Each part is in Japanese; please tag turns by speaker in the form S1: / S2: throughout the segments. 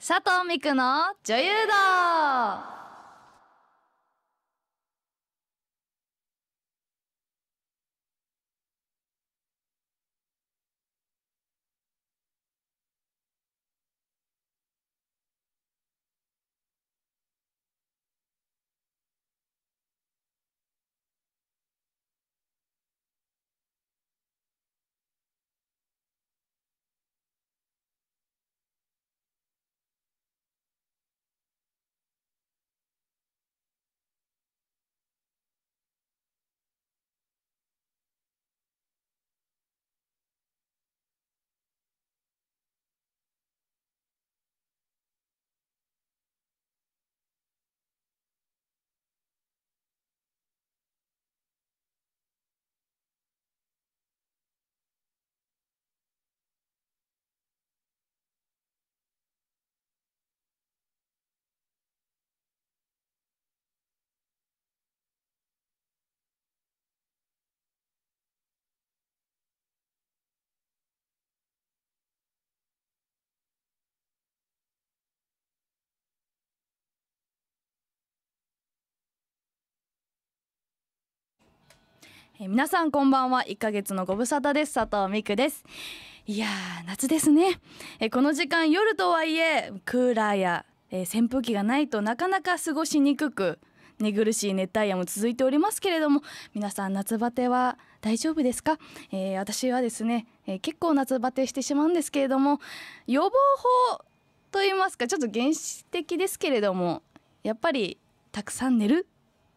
S1: 佐藤美久の女優道え皆さんこんばんは1ヶ月のご無沙汰です佐藤美久ですいや夏ですね、えこの時間夜とはいえクーラーや、えー、扇風機がないとなかなか過ごしにくく寝苦しい熱帯夜も続いておりますけれども皆さん夏バテは大丈夫ですか、えー、私はですね、えー、結構夏バテしてしまうんですけれども予防法と言いますかちょっと原始的ですけれどもやっぱりたくさん寝る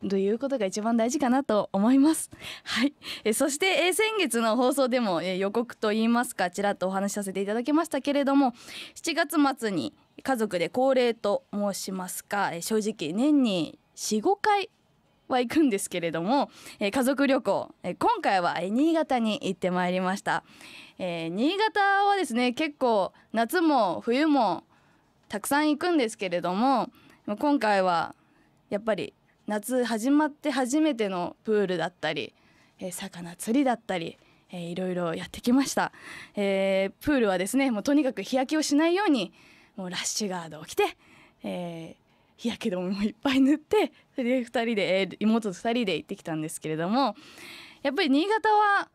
S1: ということが一番大事かなと思います。はい、えそして、え先月の放送でも、え予告といいますかちらっとお話しさせていただきましたけれども7月末に家族で恒例と申しますか、え正直年に45回は行くんですけれども、えー、家族旅行、えー、今回は新潟に行ってまいりました、えー、新潟はですね結構夏も冬もたくさん行くんですけれども今回はやっぱり夏始まって初めてのプールだったり、えー、魚釣りだったり、えー、いろいろやってきました、えー、プールはですねもうとにかく日焼けをしないようにもうラッシュガードを着て、えー、日焼け止めもいっぱい塗ってそれで2人で、えー、妹と2人で行ってきたんですけれどもやっぱり新潟は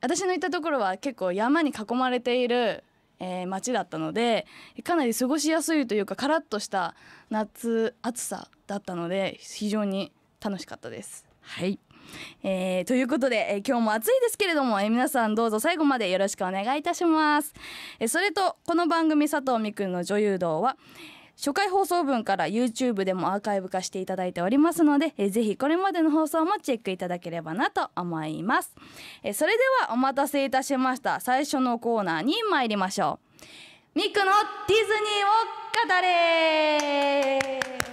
S1: 私の行ったところは結構山に囲まれているえー、街だったのでかなり過ごしやすいというかカラッとした夏暑さだったので非常に楽しかったです。はい、えー、ということで、えー、今日も暑いですけれども、えー、皆さんどうぞ最後までよろしくお願いいたします。えそれとこの番組佐藤美くんの女優道は、初回放送分から YouTube でもアーカイブ化していただいておりますので、えー、ぜひこれまでの放送もチェックいただければなと思います、えー、それではお待たせいたしました最初のコーナーに参りましょうミクのディズニーを語れ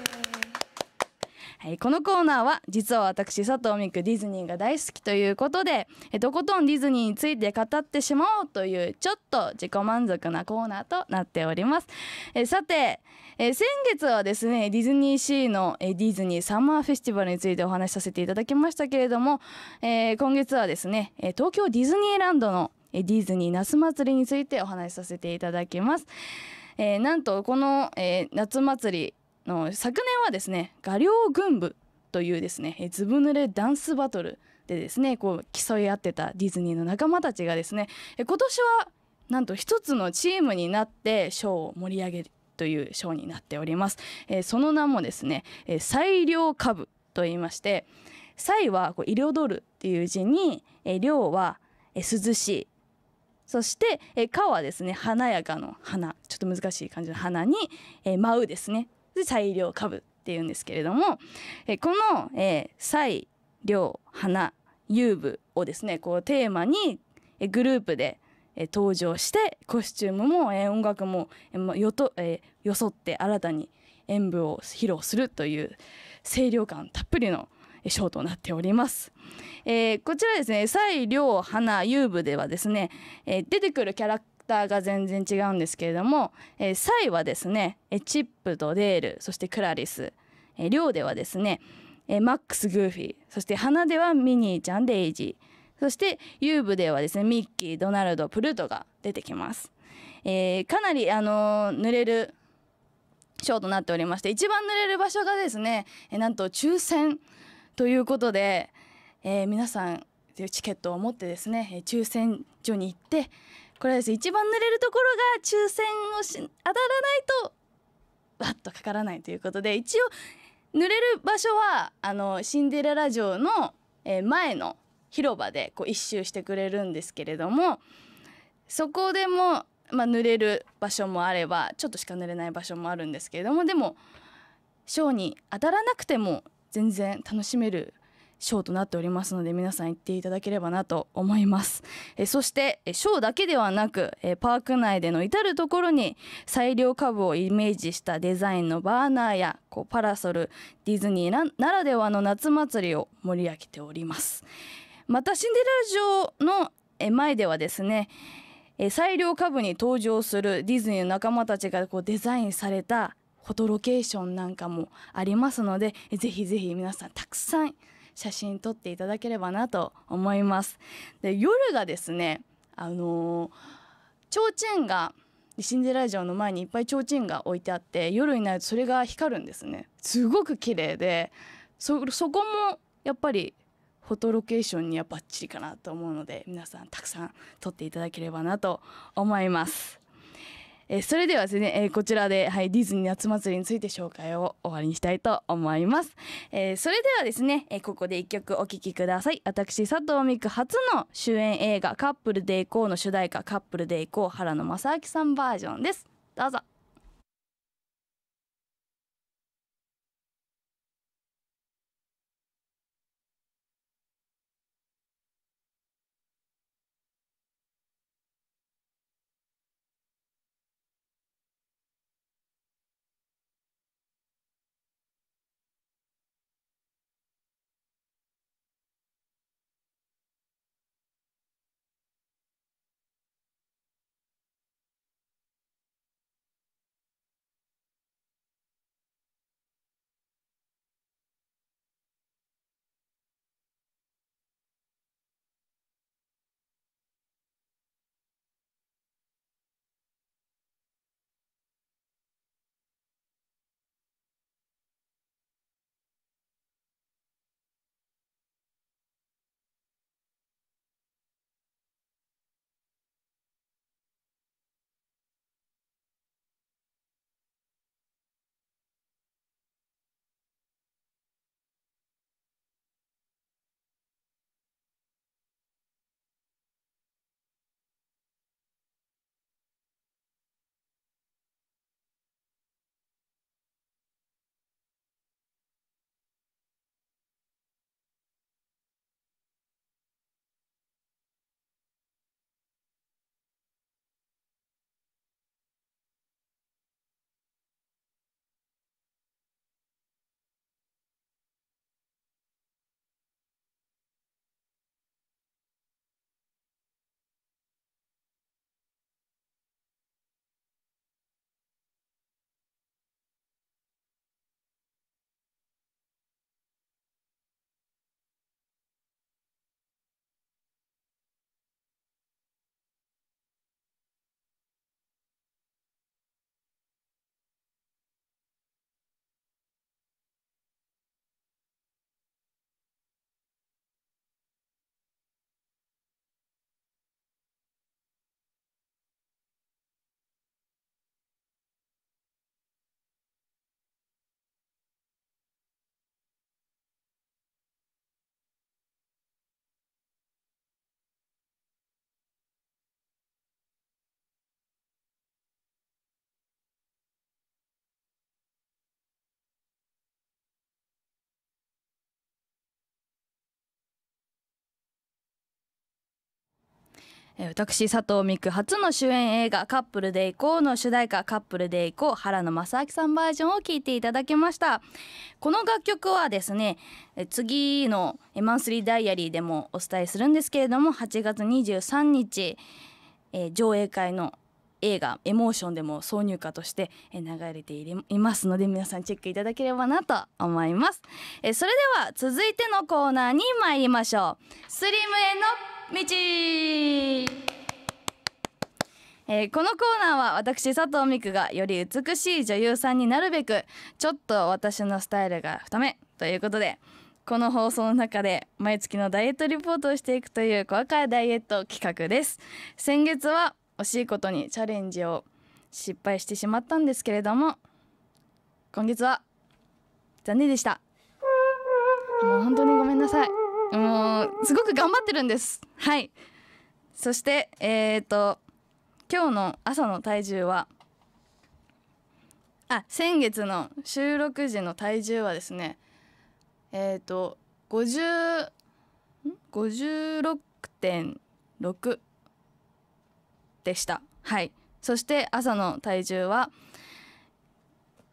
S1: はい、このコーナーは実は私佐藤美久ディズニーが大好きということでとことんディズニーについて語ってしまおうというちょっと自己満足なコーナーとなっております。えさて、え先月はですねディズニーシーの、えディズニーサマーフェスティバルについてお話しさせていただきましたけれども、えー、今月はですね東京ディズニーランドのディズニー夏祭りについてお話しさせていただきます。えー、なんとこの、えー、夏祭りの昨年はですね画寮軍部というですねずぶ濡れダンスバトルでですねこう競い合ってたディズニーの仲間たちがですね今年はなんと一つのチームになってショーを盛り上げるというショーになっております、えー、その名もですね「最良下部」と言いまして「最」はこう彩るっていう字に「えは涼しいそして「えか」はですね華やかの花ちょっと難しい感じの花に「え舞う」ですねで裁量株っていうんですけれども、えこの、えー、裁量花遊部をですねこうテーマに、えグループで登場してコスチュームも、え音楽も、えよとえよそって新たに演舞を披露するという清涼感たっぷりのショーとなっております、えー、こちらですね「西涼花遊部」ではですね、えー、出てくるキャラクターターが全然違うんですけれども、えー、サイはですねチップとデールそしてクラリス、えー、量ではですね、えー、マックスグーフィーそして花ではミニーちゃんデイジーそして遊部ではですねミッキードナルドプルートが出てきます、えー、かなり、あのー、濡れるショーとなっておりまして一番濡れる場所がですね、えー、なんと抽選ということで、えー、皆さんチケットを持ってですね抽選所に行ってこれです一番濡れるところが抽選をし当たらないとわっとかからないということで一応濡れる場所はあのシンデレラ城の、えー、前の広場でこう一周してくれるんですけれどもそこでも、まあ、濡れる場所もあればちょっとしか濡れない場所もあるんですけれどもでもショーに当たらなくても全然楽しめるショーとなっておりますので皆さん行っていただければなと思いますえそしてショーだけではなくえパーク内での至る所に最良株をイメージしたデザインのバーナーやこうパラソルディズニーならではの夏祭りを盛り上げておりますまたシンデレラ城の前ではですね最良株に登場するディズニーの仲間たちがこうデザインされたフォトロケーションなんかもありますのでぜひぜひ皆さんたくさん写真撮っていただければなと思います。で夜がですねあの提灯がシンデレラ城の前にいっぱい提灯が置いてあって夜になるとそれが光るんですねすごく綺麗でそこもやっぱりフォトロケーションにはバッチリかなと思うので皆さんたくさん撮っていただければなと思います。えー、それではですね、えー、こちらで、はい、ディズニー夏祭りについて紹介を終わりにしたいと思います、えー、それではですね、えここで一曲お聴きください私佐藤美久初の主演映画「カップルで行こう」の主題歌「カップルで行こう」原野正明さんバージョンですどうぞ私佐藤美久初の主演映画「カップルで行こう」の主題歌「カップルで行こう」原野正明さんバージョンを聴いていただきましたこの楽曲はですね次の「マンスリーダイアリー」でもお伝えするんですけれども8月23日、えー、上映会の映画「エモーション」でも挿入歌として流れていますので皆さんチェックいただければなと思いますそれでは続いてのコーナーに参りましょうスリムへの道、えー、このコーナーは私佐藤美久がより美しい女優さんになるべくちょっと私のスタイルが太めということでこの放送の中で毎月のダイエットリポートをしていくという細いダイエット企画です先月は惜しいことにチャレンジを失敗してしまったんですけれども今月は残念でしたもう本当にごめんなさいもうすごく頑張ってるんですはいそしてえっ、ー、と今日の朝の体重はあ先月の収録時の体重はですねえっ、ー、と50 56.6でしたはいそして朝の体重は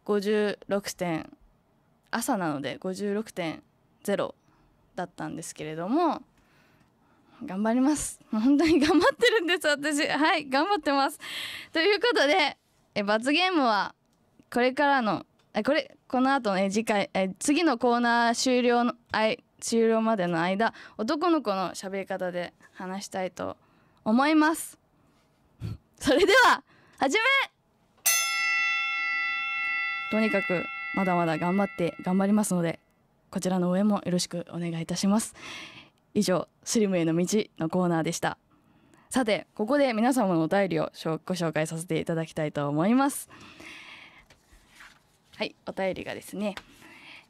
S1: 56点朝なので56.0だったんですけれども頑張ります 本当に頑張ってるんです私はい頑張ってますということでえ罰ゲームはこれからのえこれこの後ね次回え次のコーナー終了のあい終了までの間男の子の喋り方で話したいと思います それでは始めとにかくまだまだ頑張って頑張りますのでこちらの応援もよろしくお願いいたします以上スリムへの道のコーナーでしたさてここで皆様のお便りをご紹介させていただきたいと思いますはいお便りがですね、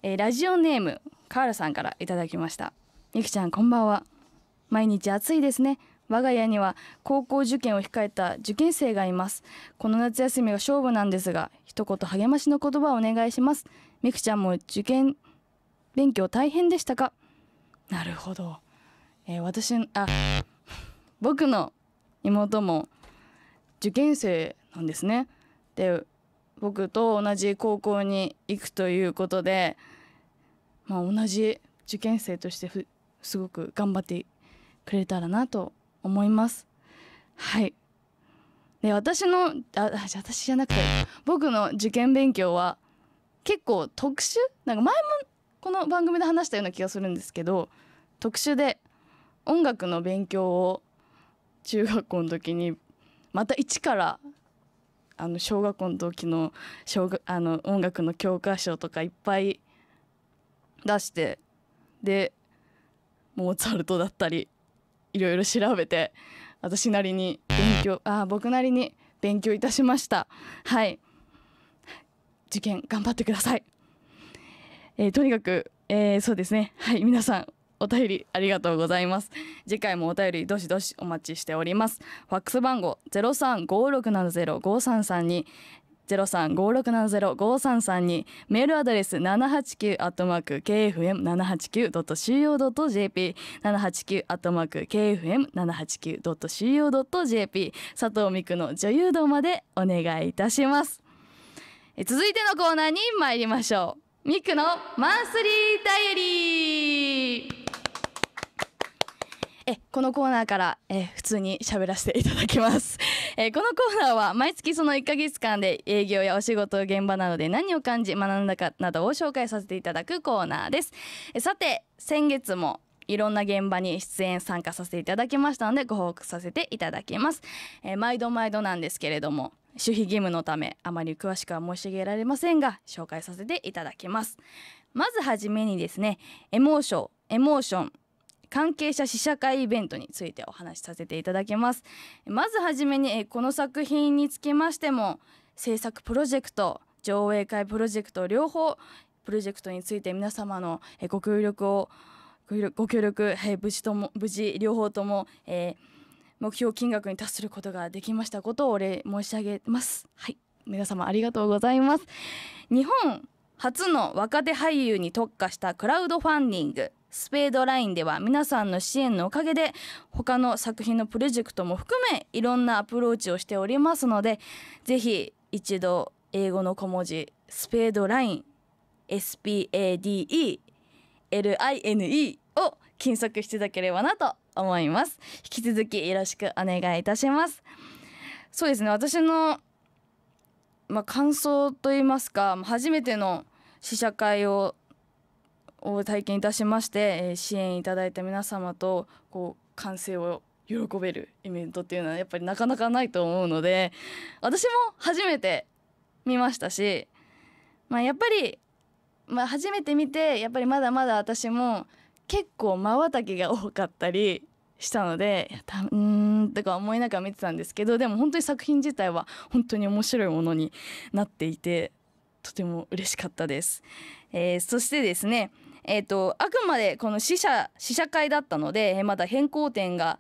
S1: えー、ラジオネームカールさんからいただきましたみくちゃんこんばんは毎日暑いですね我が家には高校受験を控えた受験生がいますこの夏休みが勝負なんですが一言励ましの言葉をお願いしますみくちゃんも受験勉強大変でしたかなるほど、えー、私あ僕の妹も受験生なんですねで僕と同じ高校に行くということで、まあ、同じ受験生としてすごく頑張ってくれたらなと思いますはいで私のあ私じゃなくて僕の受験勉強は結構特殊なんか前もこの番組で話したような気がするんですけど特殊で音楽の勉強を中学校の時にまた一からあの小学校の時の小学あの音楽の教科書とかいっぱい出してでモーツァルトだったりいろいろ調べて私なりに勉強 あ僕なりに勉強いたしましたはい受験頑張ってくださいえー、とにかく、えー、そうですねはい皆さんお便りありがとうございます次回もお便りどしどしお待ちしておりますファックス番号0356705332 0356705332にメールアドレス 789-kfm789.co.jp 789-kfm789.co.jp 佐藤美久の女優道までお願いいたします続いてのコーナーに参りましょうミクのマンスリーダイアリーえこのコーナーからえ普通に喋らせていただきます えこのコーナーは毎月その1ヶ月間で営業やお仕事現場などで何を感じ学んだかなどを紹介させていただくコーナーですえさて先月もいろんな現場に出演参加させていただきましたのでご報告させていただきますえ毎度毎度なんですけれども守秘義務のためあまり詳しくは申し上げられませんが紹介させていただきますまずはじめにですねエモーションエモーション関係者試写会イベントについてお話しさせていただきますまずはじめにこの作品につきましても制作プロジェクト上映会プロジェクト両方プロジェクトについて皆様のご協力をご協力、はい、無事とも無事両方とも、えー目標金額に達することができましたことをお礼申し上げますはい皆様ありがとうございます日本初の若手俳優に特化したクラウドファンディングスペードラインでは皆さんの支援のおかげで他の作品のプロジェクトも含めいろんなアプローチをしておりますのでぜひ一度英語の小文字スペードライン SPADE LINE を検索していただければなと思います引き続きよろしくお願いいたしますそうですね私のまあ、感想といいますか初めての試写会を体験いたしまして、え支援いただいた皆様とこう歓声を喜べるイベントっていうのはやっぱりなかなかないと思うので私も初めて見ましたし、まあ、やっぱり、まあ、初めて見てやっぱりまだまだ私も結構まばたきが多かったりしたのでうーんとか思いながら見てたんですけどでも本当に作品自体は本当に面白いものになっていてとても嬉しかったです。えー、そしてですねえーと、あくまでこの試写試写会だったのでえまだ変更点が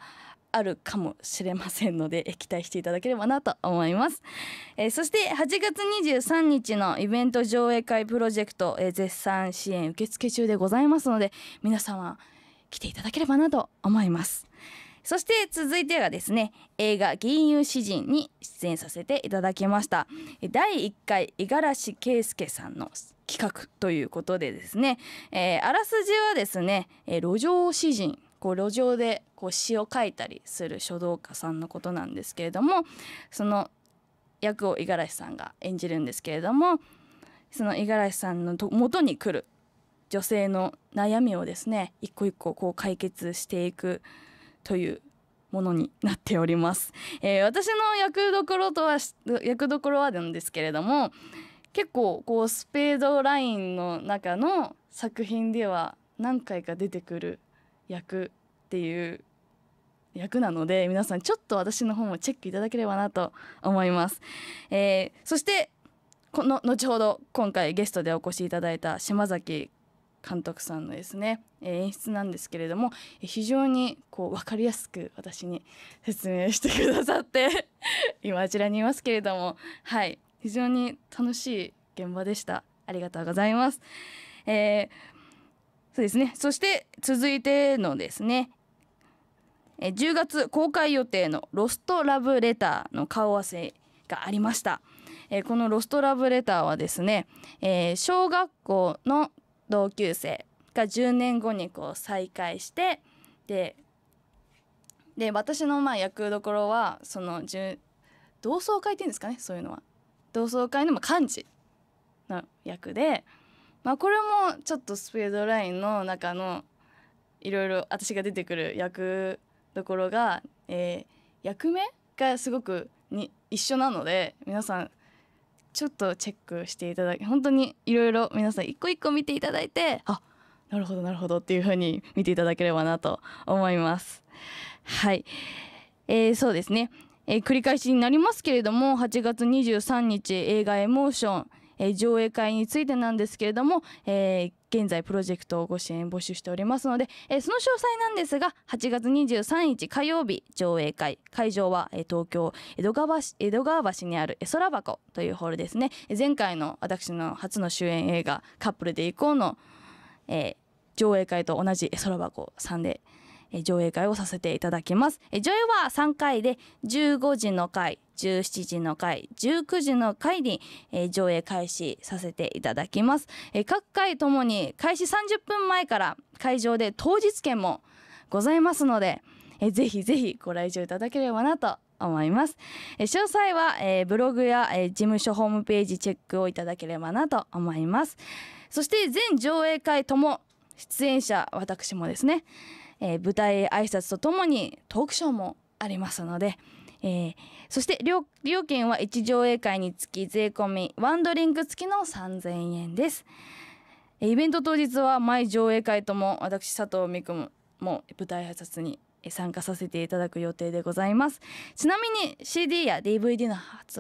S1: あるかもしれませんので期待していただければなと思います、えー、そして8月23日のイベント上映会プロジェクト、えー、絶賛支援受付中でございますので皆様来ていただければなと思いますそして続いてはですね映画「銀融詩人」に出演させていただきました第1回五十嵐圭介さんの企画ということでですね、えー、あらすじはですね、えー、路上詩人こう路上でこう詩を書いたりする書道家さんのことなんですけれどもその役を五十嵐さんが演じるんですけれどもその五十嵐さんのと元に来る女性の悩みをですね一個一個こう解決していくというものになっております、えー、私の役どころとは役どころはなんですけれども結構こうスペードラインの中の作品では何回か出てくる役っていう役なので皆さんちょっと私の方もチェックいただければなと思います、えー、そしてこの後ほど今回ゲストでお越しいただいた島崎監督さんのですね、演出なんですけれども非常にこう分かりやすく私に説明してくださって 今あちらにいますけれどもはい非常に楽しい現場でしたありがとうございます、えーそうですねそして続いてのですねえ10月公開予定の「ロストラブレター」の顔合わせがありました、えこの「ロストラブレター」はですね、え小学校の同級生が10年後にこう再会してでで私のまあ役どころはその同窓会っていうんですかねそういうのは同窓会の幹事の役でまあ、これもちょっとスペードラインの中のいろいろ私が出てくる役どころが、えー、役目がすごくに一緒なので皆さんちょっとチェックしていただき本当にいろいろ皆さん一個一個見ていただいてあなるほどなるほどっていうふうに見ていただければなと思います。はい、えー、そうですね、えー、繰り返しになりますけれども8月23日映画「エモーション」えー、上映会についてなんですけれども、えー、現在プロジェクトをご支援募集しておりますので、えー、その詳細なんですが8月23日火曜日上映会会場は、えー、東京江戸川橋江戸川橋にある空箱というホールですね前回の私の初の主演映画「カップルで行こうの」えー、上映会と同じ空箱さんで上映会をさせていただきます。上映は3回で15時の回17時の回19時の回に、えー、上映開始させていただきます、えー、各回ともに開始30分前から会場で当日券もございますので、えー、ぜひぜひご来場いただければなと思います、えー、詳細は、えー、ブログや、えー、事務所ホームページチェックをいただければなと思いますそして全上映会とも出演者私もですね、えー、舞台挨拶とともにトークショーもありますのでえー、そして料金は1上映会につき税込みワンドリンク付きの3000円ですイベント当日は毎上映会とも私佐藤美久も舞台挨拶に参加させていただく予定でございますちなみに CD や DVD の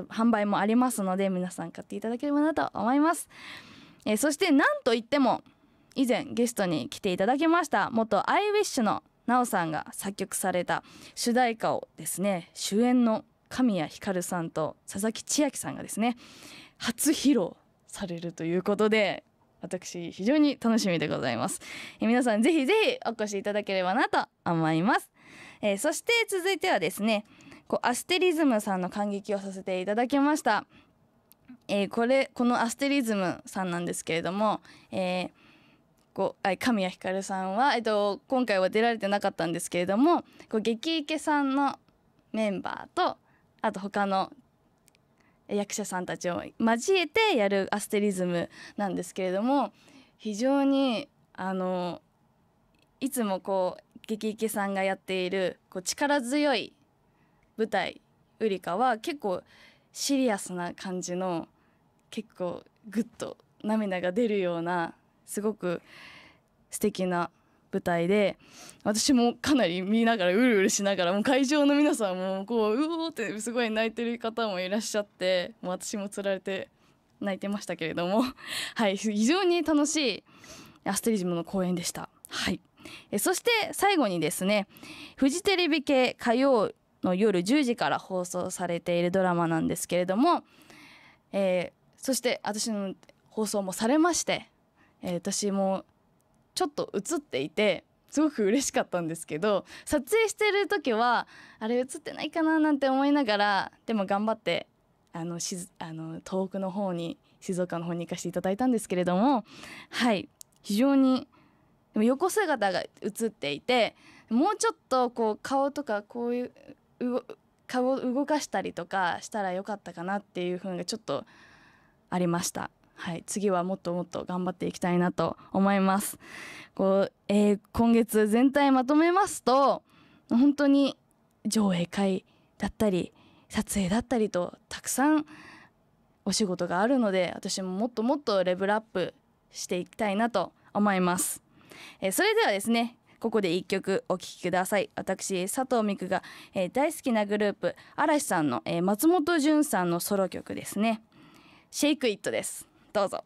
S1: 販売もありますので皆さん買っていただければなと思います、えー、そしてなんといっても以前ゲストに来ていただきました元アイウィッシュの奈緒さんが作曲された主題歌をですね主演の神谷ひかるさんと佐々木千明さんがですね初披露されるということで私非常に楽しみでございますえ皆さんぜひぜひお越しいただければなと思います、えー、そして続いてはですねこうアステリズムさんの感激をさせていただきました、えー、これこのアステリズムさんなんですけれども、えーこう神谷ひかるさんは、えっと、今回は出られてなかったんですけれどもこう激イケさんのメンバーとあと他の役者さんたちを交えてやるアステリズムなんですけれども非常にあのいつもこう激イケさんがやっているこう力強い舞台ウリカは結構シリアスな感じの結構グッと涙が出るようなすごく素敵な舞台で私もかなり見ながらうるうるしながらもう会場の皆さんもこううおってすごい泣いてる方もいらっしゃってもう私もつられて泣いてましたけれども はい非常に楽しいアステリズムの公演でした。はいえそして最後にですねフジテレビ系火曜の夜10時から放送されているドラマなんですけれども、えー、そして私の放送もされましてえー、私もちょっと映っていてすごく嬉しかったんですけど撮影してる時はあれ映ってないかななんて思いながらでも頑張ってあのしあのの方に静岡の方に行かせていただいたんですけれどもはい非常にでも横姿が映っていてもうちょっとこう顔とかこういう顔を動かしたりとかしたらよかったかなっていう風にちょっとありました。はい、次はもっともっと頑張っていきたいなと思います。こうえー、今月全体まとめますと本当に上映会だったり撮影だったりとたくさんお仕事があるので私ももっともっとレベルアップしていきたいなと思います。えー、それではですねここで一曲お聴きください私佐藤美久が、えー、大好きなグループ嵐さんの、えー、松本潤さんのソロ曲ですね「シェイクイットですどうぞ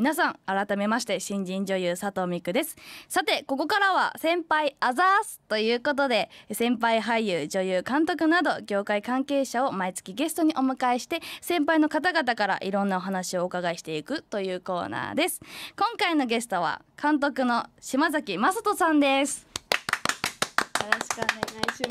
S1: 皆さん改めまして新人女優佐藤美久ですさてここからは先輩アザースということで先輩俳優女優監督など業界関係者を毎月ゲストにお迎えして先輩の方々からいろんなお話をお伺いしていくというコーナーです今回のゲストは監督の島崎雅人さんですよろしくお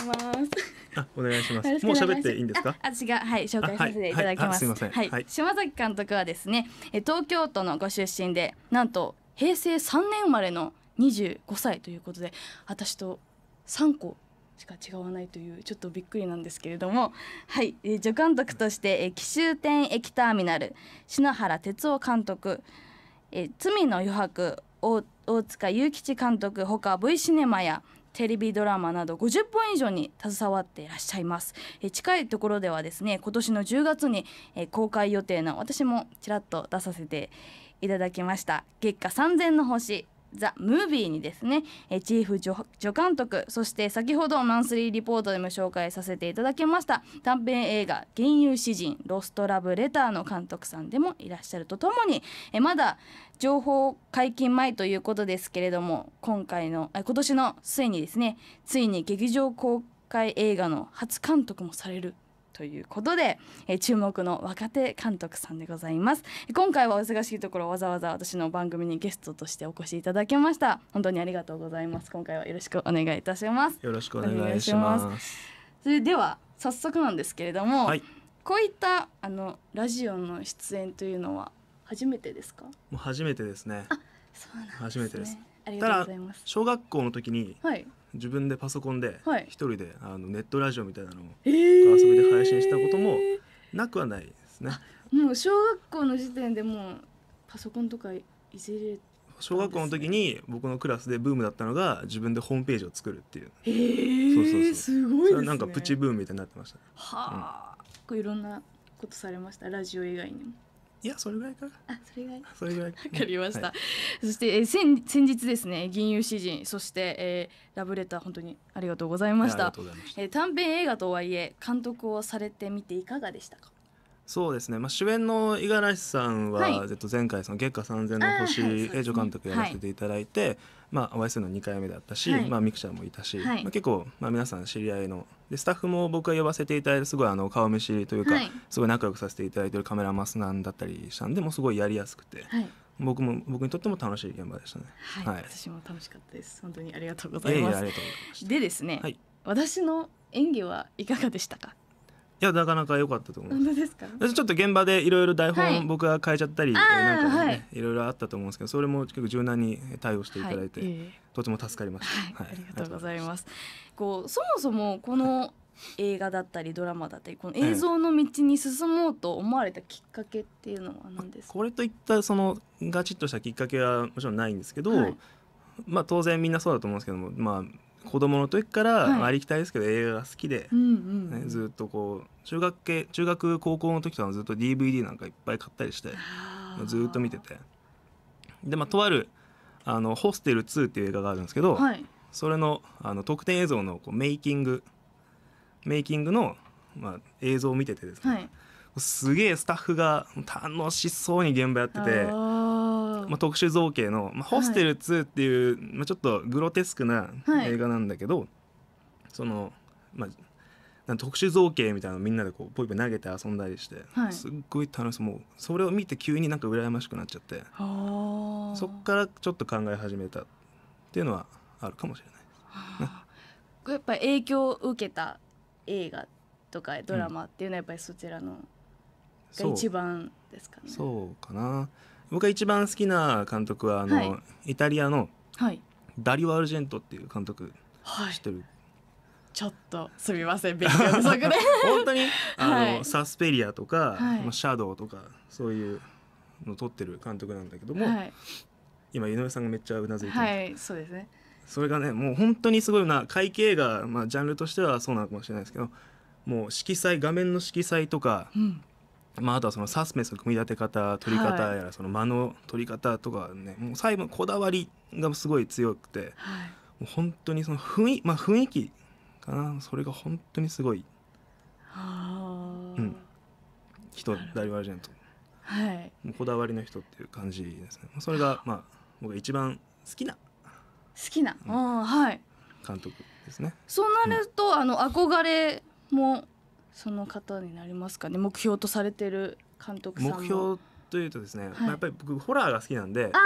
S1: 願いします。
S2: あ、お願いします。もう喋っていいんですか。
S1: 私が、はい、紹介させていただきます。はい、はいはい、島崎監督はですね、え、東京都のご出身で、なんと平成三年生まれの二十五歳ということで、私と三個しか違わないというちょっとびっくりなんですけれどもはい、えー、助監督として、えー、奇襲店駅ターミナル篠原哲夫監督、えー、罪の余白大塚雄吉監督ほか V シネマやテレビドラマなど50本以上に携わっていらっしゃいます、え近いところではですね今年の10月に、え公開予定の私もちらっと出させていただきました月下3000の星ザ・ムービーにですね、えチーフ助監督そして先ほどマンスリーリポートでも紹介させていただきました短編映画「原油詩人ロストラブレター」の監督さんでもいらっしゃるとともに、えまだ情報解禁前ということですけれども今回の今年の末にですねついに劇場公開映画の初監督もされるということで、えー、注目の若手監督さんでございます今回はお忙しいところわざわざ私の番組にゲストとしてお越しいただきました本当にありがとうございます今回はよろしくお願いいたしますよろしくお願いしますそれでは早速なんですけれども、はい、こういったあのラジオの出演というのは初めてですかも
S2: う初めてですねあそうなんです、ね、初めてですます小学校の時に、はい、自分でパソコンで一人で、あのネットラジオみたいなのを遊びで配信したこともなくはないですね。
S1: もう小学校の時点でもうパソコンとかいじれ、
S2: 小学校の時に僕のクラスでブームだったのが自分でホームページを作るっていう。
S1: へえ。そうそうそう。すごいですね。なんかプチブ
S2: ームみたいになってました。
S1: はあ。うん、こういろんなことされましたラジオ以外にも。いやそれぐらいかあそれぐらいそれぐらいわかりました、はい、そして、えー、先先日ですね銀融詩人そして、えー、ラブレター本当にありがとうございましたえー、短編映画とはいえ監督をされてみていかがでしたか
S2: そうですね、まあ、主演の五十嵐さんは、はい、前回その月下三千の星、はい、女監督やらせていただいて、はいまあ、お会いするの2回目だったし、はいまあ、ミクちゃんもいたし、はいまあ、結構、まあ、皆さん知り合いのでスタッフも僕が呼ばせていただいてすごいあの顔見知りというか、はいすごい仲良くさせていただいているカメラマスさんだったりしたんでもすごいやりやすくて、はい僕も僕にとっても楽しい現場でしたね。はい、はい私
S1: も楽しかったです本当にありがとうございますでですね、はい私の演技はいかがでしたか
S2: いやなかなか良かったと思う
S1: 本当ですかち
S2: ょっと現場でいろいろ台本僕が変えちゃったり、
S1: なんかね、
S2: いろいろあったと思うんですけどそれも結構柔軟に対応していただいて、とても助かりました、はいありが
S1: とうございますこうそもそもこの映画だったりドラマだったりこの映像の道に進もうと思われたきっかけっていうのは何
S2: ですか、これといったそのガチッとしたきっかけはもちろんないんですけど、まあ当然みんなそうだと思うんですけどもまあ子供の時から、はい、ありきたりですけど映画が好きで、う
S1: んうんね、
S2: ずっとこう中学系中学高校の時とかずっと DVD なんかいっぱい買ったりしてずっと見ててでまあとあるあの「ホステル2」っていう映画があるんですけど、はい、それのあの特典映像のこうメイキングメイキングの、まあ、映像を見ててですね、はい、すげえスタッフが楽しそうに現場やってて。まあ、特殊造形の「まあ、ホステル2」っていう、はい、まあ、ちょっとグロテスクな映画なんだけど、はい、その、まあ、特殊造形みたいなのみんなでこうポイポイ投げて遊んだりして、はい、すっごい楽しそうもうそれを見て急になんか羨ましくなっちゃって
S1: そ
S2: っからちょっと考え始めたっていうのはあるかもしれな
S1: いやっぱり影響を受けた映画とかドラマっていうのはやっぱりそちらの、が一番ですかね。そ
S2: うかな僕が一番好きな監督はあの、はい、イタリアのダリオ・アルジェントっていう監督、はい、知ってる
S1: ちょっとすみません勉強不足で 本当に
S2: あの、はい、サスペリアとか、はい、シャドウとかそういうの撮ってる監督なんだけども、はい、今井上さんがめっちゃうなずいて
S1: はいそうですね
S2: それがねもう本当にすごいな会計が、まあ、ジャンルとしてはそうなのかもしれないですけどもう色彩画面の色彩とか、うん、まあ、あとはそのサスペンスの組み立て方取り方やら、その間の取り方とかねもう最後こだわりがすごい強くて、もう本当にその雰囲,、まあ、雰囲気かなそれが本当にすごい、うん、人ダリワルジェント、はい、もうこだわりの人っていう感じですねそれが、まあ、僕が一番
S1: 好きな好きな、うん、はい、
S2: 監督ですね
S1: そうなると、うん、あの憧れもその方になりますかね目標とされてる監督目標
S2: というとですね、はい、まあ、やっぱり僕ホラーが好きなんであ、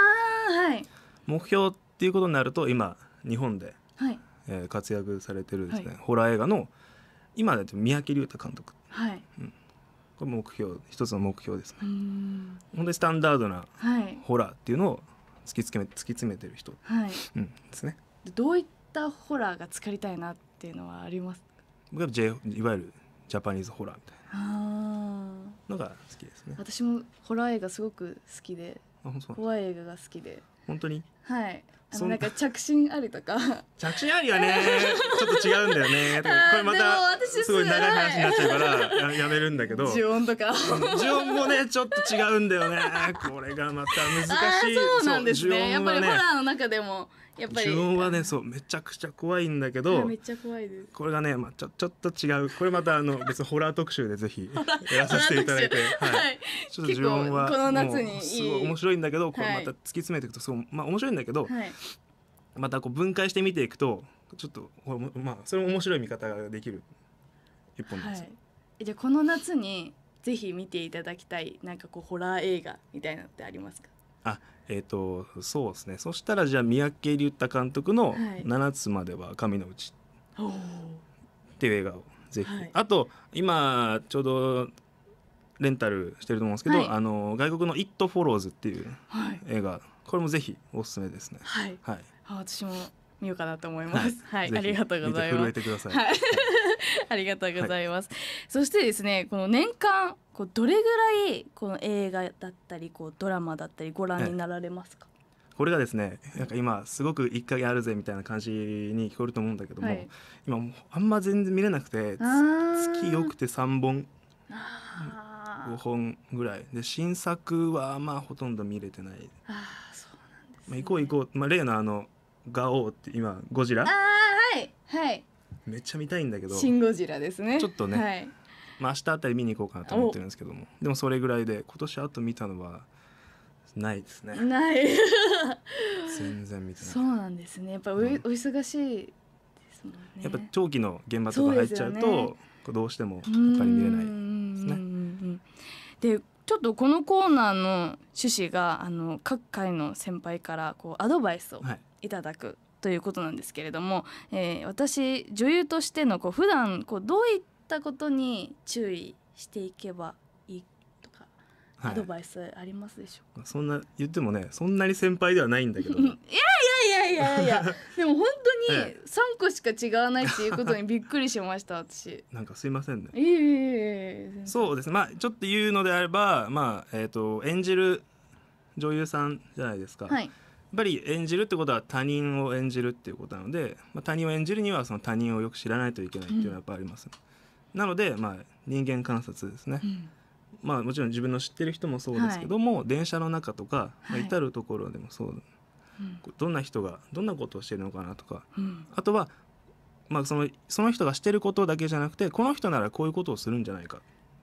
S2: はい、目標っていうことになると今日本で、はい、えー、活躍されてるですね、はい、ホラー映画の今だと三宅龍太監督、はいうん、これ目標一つの目標ですね
S1: 本
S2: 当にスタンダードなホラーっていうのを突き詰め突き詰めてる人、はいうん、ですね
S1: どういったホラーが作りたいなっていうのはあります
S2: 僕はいわゆるジャパニーズホラーみた
S1: いな
S2: のが好きですね
S1: 私もホラー映画すごく好きで怖い映画が好きで本当にはいあなんか着信ありとか
S2: 着信ありはねちょっと違うんだよね これまたすごい長い話になっちゃうからやめるんだけど呪音とか呪音もねちょっと違うんだよねこれがまた難しいそうなんですね、やっぱりホラー
S1: の中でも呪音
S2: はねそうめちゃくちゃ怖いんだけどめっ
S1: ちゃ怖いです
S2: これがね、まあ、ちょちょっと違うこれまたあの別にホラー特集でぜひやらさせていただいて、はい、ちょっと呪音はこの夏にすごい面白いんだけど、これまた突き詰めていくとそうまあ面白いんだけど、はい、またこう分解して見ていくとちょっとまあそれも面白い見方ができる一本です、は
S1: い、じゃあこの夏にぜひ見ていただきたいなんかこうホラー映画みたいなのってありますか
S2: あえっ、ー、とそうですねそしたらじゃあ三宅龍太監督の「七つまでは神のうち」っていう映画をぜひ、はい、あと今ちょうどレンタルしてると思うんですけど、はい、あの外国の「It Follows」っていう映画、はい、これもぜひおすすめですね。はい、はい、
S1: あ私も見ようかなと思います。はい、ありがとうございます。ありがとうございます。そしてですね、この年間こうどれぐらいこの映画だったりこうドラマだったりご覧になられますか。
S2: これがですねなんか今すごく一回あるぜみたいな感じに聞こえると思うんだけども、はい、今あんま全然見れなくて月よくて三本5本ぐらいで新作はまあほとんど見れてないあそうなんです、ね、まあ、行こう行こう、まあ、例のあの「ガオー」って今「ゴジラ」あ
S1: あはいはい
S2: めっちゃ見たいんだけど「シン・
S1: ゴジラ」ですねちょっとね、はい、
S2: まあ明日あたり見に行こうかなと思ってるんですけどもでもそれぐらいで今年あと見たのはないですねない 全然見てないそ
S1: うなんですねやっぱお,、うん、お忙しいで
S2: すもんねやっぱ長期の現場とか入っちゃうとどうしてもやっぱり見れないですね。
S1: でちょっとこのコーナーの趣旨があの各界の先輩からこうアドバイスをいただく、はい、ということなんですけれども、えー、私女優としてのこう普段こうどういったことに注意していけばアドバイスありますでしょ
S2: うか、はい、そんな言ってもねそんなに先輩ではないんだけど いや
S1: いやいやいやいや でも本当に3個しか違わないっていうことにびっくりしました私
S2: なんかすいませんね
S1: いえいえいえ
S2: そうですねまあちょっと言うのであればまあえっ、ー、と演じる女優さんじゃないですか、はい、やっぱり演じるってことは他人を演じるっていうことなので、まあ、他人を演じるにはその他人をよく知らないといけないっていうのはやっぱあります、ねうん、なのでまあ人間観察ですね、うんまあ、もちろん自分の知ってる人もそうですけども、はい、電車の中とか、まあ、至る所でもそう、はい、どんな人がどんなことをしてるのかなとか、うん、あとは、まあ、そのその人がしてることだけじゃなくてこの人ならこういうことをするんじゃないか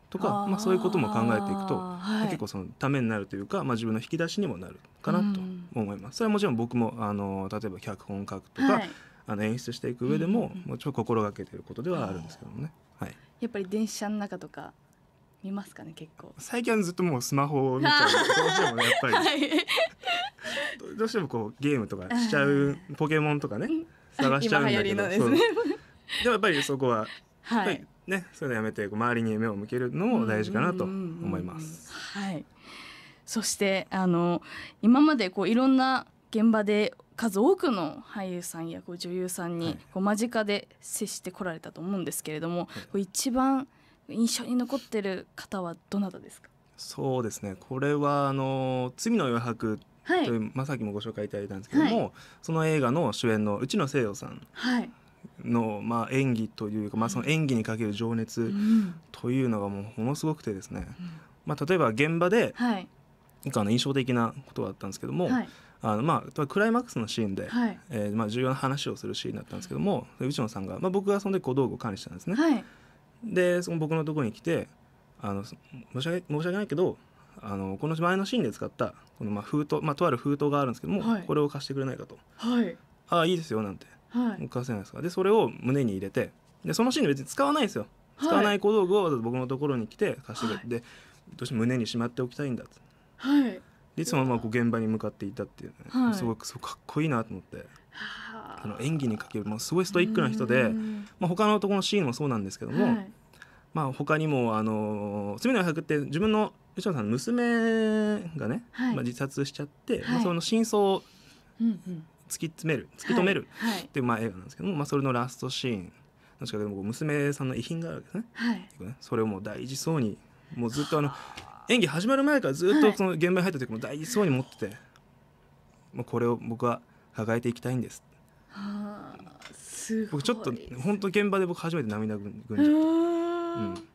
S2: とかまあ、そういうことも考えていくと、はい、結構そのためになるというか、まあ、自分の引き出しにもなるかなと思います。うん、それはもちろん僕もあの例えば脚本書くとか、あの演出していく上でも、うんうん、もちろん心がけていることではあるんですけどもね。は
S1: い、やっぱり電車の中とか見ますかね結構
S2: 最近はずっともうスマホを見ちゃうどうしてもねやっぱり、はい、どうしてもこうゲームとかしちゃうポケモンとかね探しちゃうんだけどで、ね、もやっぱりそこは、はい、ねそういうのやめて周りに目を向けるのも大事かなと思います。
S1: はいそしてあの今までこういろんな現場で数多くの俳優さんやこう女優さんにこう間近で接してこられたと思うんですけれども、はい、一番印象に残ってる方はどなたですか
S2: そうですねこれはあの「罪の余白」という、はい、まさきもご紹介いただいたんですけども、はい、その映画の主演の内野聖陽さんの、はい、まあ、演技というか、まあ、その演技にかける情熱というのがもうものすごくてですね、うん、まあ、例えば現場で、はい、あの印象的なことだったんですけども、あのまあ、クライマックスのシーンで、はい、えー、まあ、重要な話をするシーンだったんですけども内野さんが、まあ、僕がその時小道具を管理したんですね。でその僕のところに来てあの申し訳申し訳ないけどあのこの前のシーンで使ったこのまあ封筒、まあ、とある封筒があるんですけども、はい、これを貸してくれないかと「はい、ああいいですよ」なんて、はい、貸せないですかでそれを胸に入れてでそのシーンで別に使わないですよ使わない小道具を僕のところに来て貸してくれて、でどうして胸にしまっておきたいんだって、はい、いつもまあ現場に向かっていたっていう、ね、すごくすごかっこいいなと思って。はああの演技にかけるもすごいストイックな人で、まあ、他の男のシーンもそうなんですけども、はい、まあ、他にも「あの罪の百」って自分の吉野さんの娘がね、はい、まあ、自殺しちゃって、まあ、その真相を突き詰める、突き止めるっていうまあ映画なんですけども、まあ、それのラストシーン確かでも娘さんの遺品があるわけですね、はい、それをもう大事そうにもうずっとあの演技始まる前からずっとその現場に入った時も大事そうに持ってて、はい、これを僕は抱えていきたいんですはあすご僕ちょっと本当現場で僕初めて涙ぐんぐんじゃっ
S1: た、うん、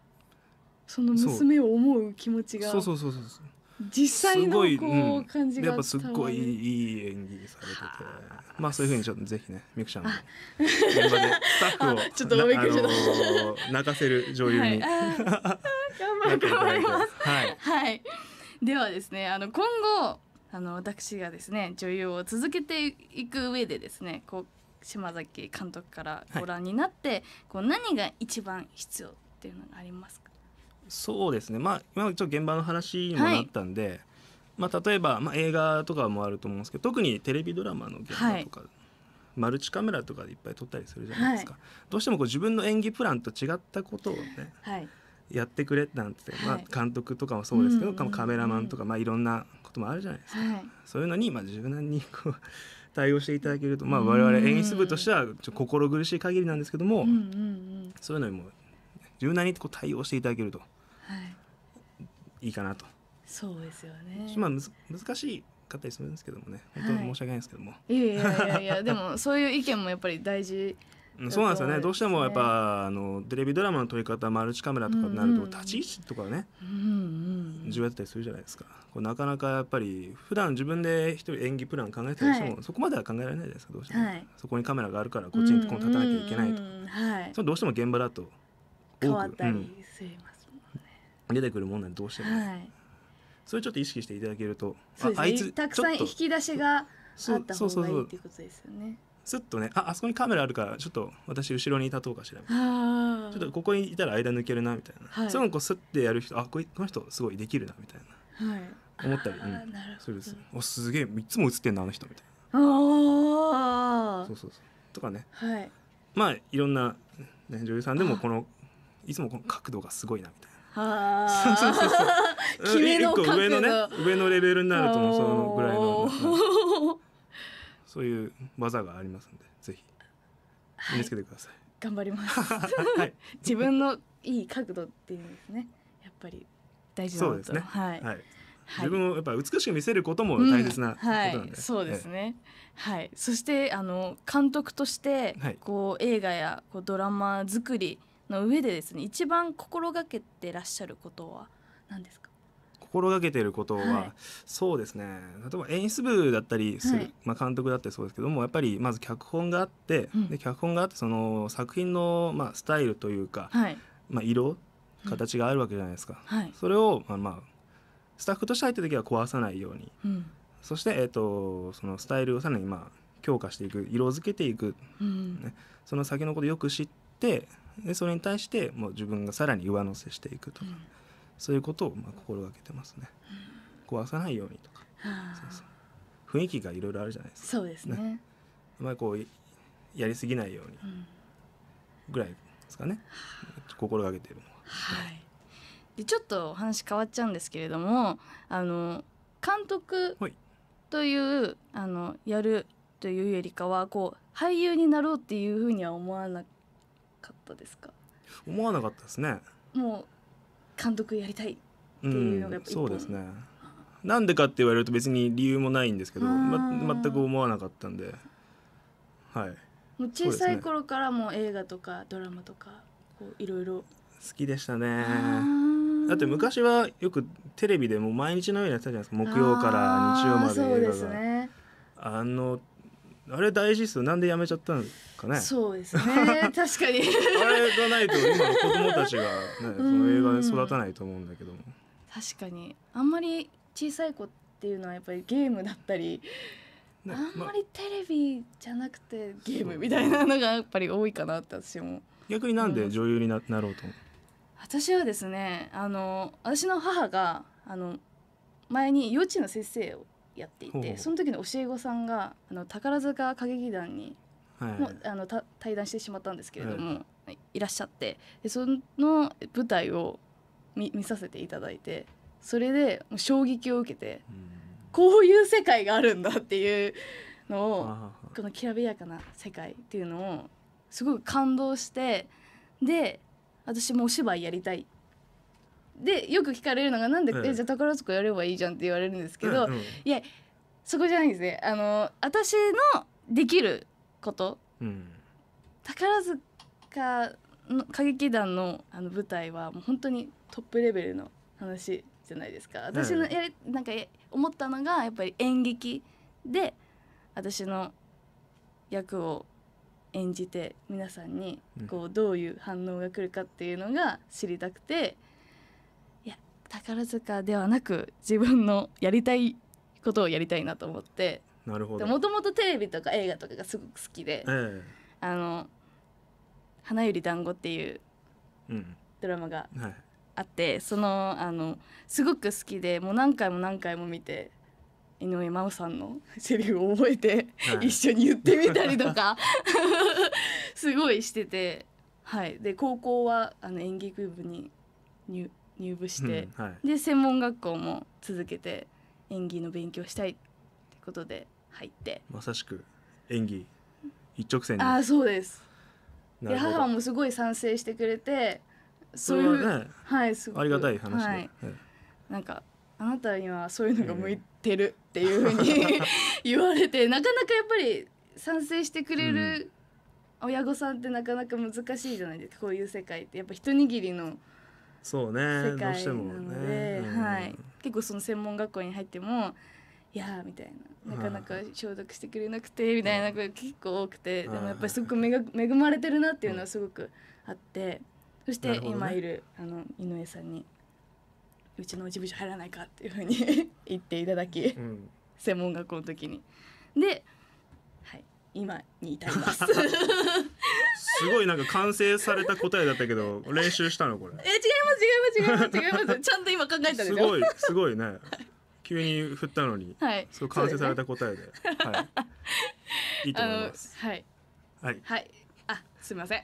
S1: その娘を思う気持ちがそうそうそうそうそう実際のこすごいう、感じがやっぱすっごい
S2: いい演技されててまあそういうふうにちょっとぜひねミクちゃんも現場でスタッフをちょっとおっくのー泣かせる女優に、はい、頑張っていただ頑張ります。はい
S1: はい。ではですね、あの今後あの私がですね女優を続けていく上でですねこう島崎監督からご覧になって、はい、こう何が一番必要っていうのがありますか
S2: そうですねまあ今ちょっと現場の話にもなったんで、はい、まあ、例えば、まあ、映画とかもあると思うんですけど特にテレビドラマの現場とか、はい、マルチカメラとかでいっぱい撮ったりするじゃないですか、どうしてもこう自分の演技プランと違ったことをね、やってくれなんて、まあ、監督とかもそうですけど、カメラマンとか、まあ、いろんなこともあるじゃないですか、はい、そういうのに、まあ、柔軟にこう対応していただけると、まあ、我々演出部としてはちょ心苦しい限りなんですけども、うんうんうん、そういうのにも柔軟にこう対応していただけると、はい、いいかなと。
S1: そうですよね、まあ、むず
S2: 難しいかったりするんですけどもね本当に申し訳ないんですけども、はい、
S1: いやいやいやでもそういう意見もやっぱり大事
S2: そうなんですよね、どうしてもやっぱあのテレビドラマの撮り方マルチカメラとかになると、うんうん、立ち位置とかね、うんうん、重要だったりするじゃないですかこなかなかやっぱり普段自分で一人演技プラン考えたりしても、はい、そこまでは考えられないじゃないですかどうしても、はい、そこにカメラがあるからこっちに立たなきゃいけないと、う
S1: んうん、はい、
S2: そどうしても現場だと多く、うん、出てくるもんなんでどうしても、はい、それちょっと意識していただけると、ああいつたくさん引き
S1: 出しがあった方がいいっていうことですよね。そうそうそう
S2: すっとねああそこにカメラあるからちょっと私後ろに立とうかしらみたいなちょっとここにいたら間抜けるなみたいな、はい、そういうのこうスッてやる人あここの人すごいできるなみたいな、はい、思ったり、うん、そうですおすげえいつも映ってんなあの人みたい
S1: なそう
S2: そうそうとかね、はい、まあいろんな、ね、女優さんでもこのいつもこの角度がすごいなみたいな。そうそうそうそう。一個上のね、上のレベルになると思う、そのぐらいの。そういう技がありますのでぜひ身につけてください、はい、
S1: 頑張ります、はい、自分のいい角度っていうんですねやっぱり大事なことですねはい、は
S2: い自分をやっぱ美しく見せることも大切なことなんで、うんはい、そうです
S1: ね、はい、はい、そしてあの監督として、はい、こう映画やこうドラマ作りの上でですね一番心がけてらっしゃることは何です
S2: か心がけてることは、はい、そうですね例えば演出部だったりする、はい、まあ、監督だってそうですけどもやっぱりまず脚本があって、うん、で脚本があってその作品の、まあ、スタイルというか、はい、まあ、色形があるわけじゃないですか、うん、それを、まあ、まあ、スタッフとして入った時は壊さないように、うん、そして、えーと、そのスタイルをさらに、まあ、強化していく色づけていく、ね、その先のことをよく知ってでそれに対してもう自分がさらに上乗せしていくとか。そういうことをまあ心がけてますね、うん、壊さないようにとかそうそう雰囲気がいろいろあるじゃないですかそうですねねあまりこうやりすぎないようにぐらいですかね、うん、心がけているのは。はい、
S1: でちょっと話変わっちゃうんですけれどもあの監督という、はい、あのやるというよりかはこう俳優になろうっていうふうには思わな
S2: かったですか思わなかったですね。
S1: もう監督やりたいっていうのがやっぱ、うん、そうです
S2: ねなんでかって言われると別に理由もないんですけど、ま、全く思わなかったんではい
S1: もう小さい頃からもう映画とかドラマとかこういろいろ好
S2: きでしたねだって昔はよくテレビでも毎日のようにやってたじゃないですか木曜から日曜まで映画がすね、あのあれ大事っすなんでやめちゃったのかねそ
S1: うですね確かにあれ
S2: がないと今の子供たちが、ね、その映画で育たないと思うんだけども
S1: 確かにあんまり小さい子っていうのはやっぱりゲームだったり、ね、あんまりテレビじゃなくてゲームみたいなのがやっぱり多いかなって私も
S2: 逆になんで女優にな,、なろうと
S1: 私はですねあの私の母があの前に幼稚園の先生をやっ
S2: ていてその
S1: 時の教え子さんがあの宝塚歌劇団にも、はい、あの対談してしまったんですけれども、はい、いらっしゃってでその舞台を見見させていただいてそれでもう衝撃を受けて、うこういう世界があるんだっていうのをこのきらびやかな世界っていうのをすごく感動してで私もお芝居やりたいでよく聞かれるのがなんで、ええ、じゃあ宝塚やればいいじゃんって言われるんですけど、うん、いやそこじゃないんですねあの私のできること、うん、宝塚の歌劇団のあの舞台はもう本当にトップレベルの話じゃないですか私のや、えなんか思ったのがやっぱり演劇で私の役を演じて皆さんにこうどういう反応が来るかっていうのが知りたくて、宝塚ではなく自分のやりたいことをやりたいなと思ってなるほどもともとテレビとか映画とかがすごく好きで、えー、あの「花より団子っていうドラマがあって、うんはい、そのあのすごく好きでもう何回も何回も見て井上真央さんの セリフを覚えて、はい、一緒に言ってみたりとか すごいしてて、はい、で高校はあの演劇部に入入部して、うんはい、で専門学校も続けて演技の勉強したいってことで入って
S2: まさしく演技一直線にあそうですで母も
S1: すごい賛成してくれて
S2: そういう、ね、
S1: はいすごいありがたい話で、はい、はい、なんかあなたにはそういうのが向いてるっていうふうに 言われてなかなかやっぱり賛成してくれる親御さんってなかなか難しいじゃないですかこういう世界ってやっぱ一握りの
S2: そうね世界なので、ねうん、
S1: はい、結構その専門学校に入っても「いや」みたいな「なかなか消毒してくれなくて」みたいなのが結構多くて、でもやっぱりすごく恵恵まれてるなっていうのはすごくあって、そして今いる、ね、あの井上さんに「うちの事務所入らないか」っていうふうに
S2: 言っていただき、うん、
S1: 専門学校の時に。で今
S2: に至ります
S1: す
S2: ごいなんか完成された答えだったけど練習したのこれ
S1: え違います違います違います違いますちゃんと今考えたんですごいす
S2: ごいね、急に振ったのに、はい、そう完成された答えで、はい、いいと思いますはいはい、
S1: はい、あすみません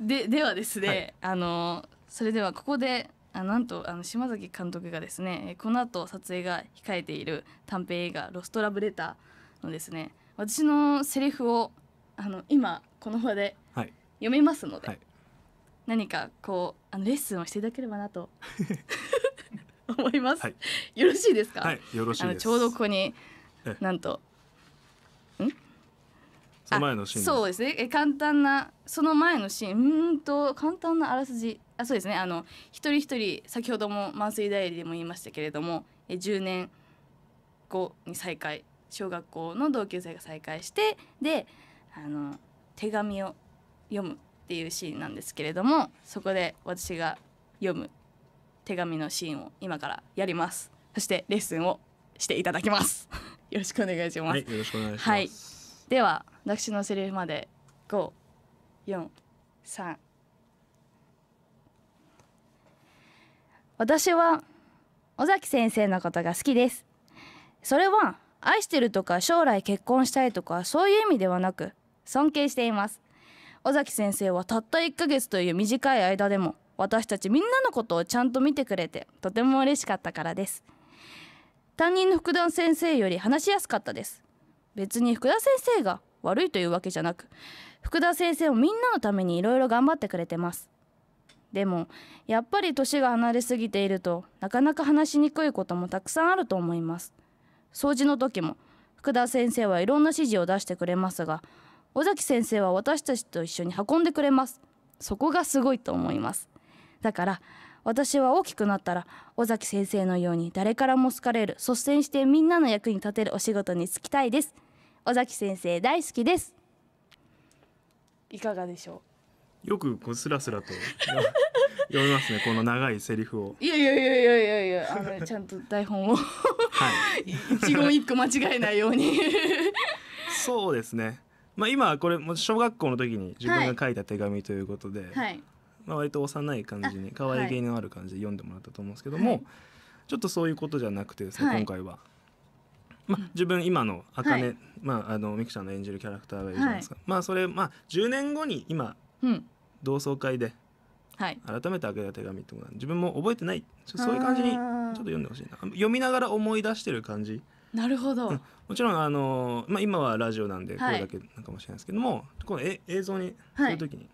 S1: でではですね、はい、あのそれではここであなんとあの島崎監督がですねこの後撮影が控えている短編映画「ロストラブレター」のですね私のセリフをあの今この場で読みますので、はい、何かこうあのレッスンをしていただければなと 思います、はい、よろしいですか、はい、よろしいですちょうどここになんと
S2: そのそうで
S1: すねえ簡単なその前のシーンうんと簡単なあらすじあそうですねあの一人一人先ほども「マンスリダイアリー」でも言いましたけれどもえ10年後に再会小学校の同級生が再会してであの手紙を読むっていうシーンなんですけれどもそこで私が読む手紙のシーンを今からやりますそしてレッスンをしていただきます よろしくお願いします、はい、よろしくお願いします、はい、では私のセリフまで5 4 3私は尾崎先生のことが好きですそれは愛してるとか将来結婚したいとかそういう意味ではなく尊敬しています尾崎先生はたった1ヶ月という短い間でも私たちみんなのことをちゃんと見てくれてとても嬉しかったからです担任の福田先生より話しやすかったです別に福田先生が悪いというわけじゃなく福田先生もみんなのためにいろいろ頑張ってくれてますでもやっぱり年が離れすぎているとなかなか話しにくいこともたくさんあると思います掃除の時も福田先生はいろんな指示を出してくれますが尾崎先生は私たちと一緒に運んでくれますそこがすごいと思いますだから私は大きくなったら尾崎先生のように誰からも好かれる率先してみんなの役に立てるお仕事に就きたいです尾崎先生大好きですいかがでしょ
S2: うよくこうスラスラと 読みますねこの長いセリフをいや
S1: いやいやいやいやいやあのちゃんと台本を、は
S2: い、一言一
S1: 句間違えない
S2: ようにそうですねまあ今これも小学校の時に自分が書いた手紙ということで、はい、まあ割と幼い感じに可愛げのある感じで読んでもらったと思うんですけども、はい、ちょっとそういうことじゃなくてですね、今回は。まあ、自分今の茜、はい、まあ、あのミクちゃんの演じるキャラクターがいるじゃないですか、はい、まあそれ、まあ、10年後に今、うん、同窓会ではい、改めて開けた手紙ってこと自分も覚えてないそういう感じにちょっと読んでほしいな読みながら思い出してる感じ
S1: なるほど、うん、
S2: もちろんあの、まあ、今はラジオなんでこれだけなんかもしれないですけども、はい、このえ映像にする時に、はい、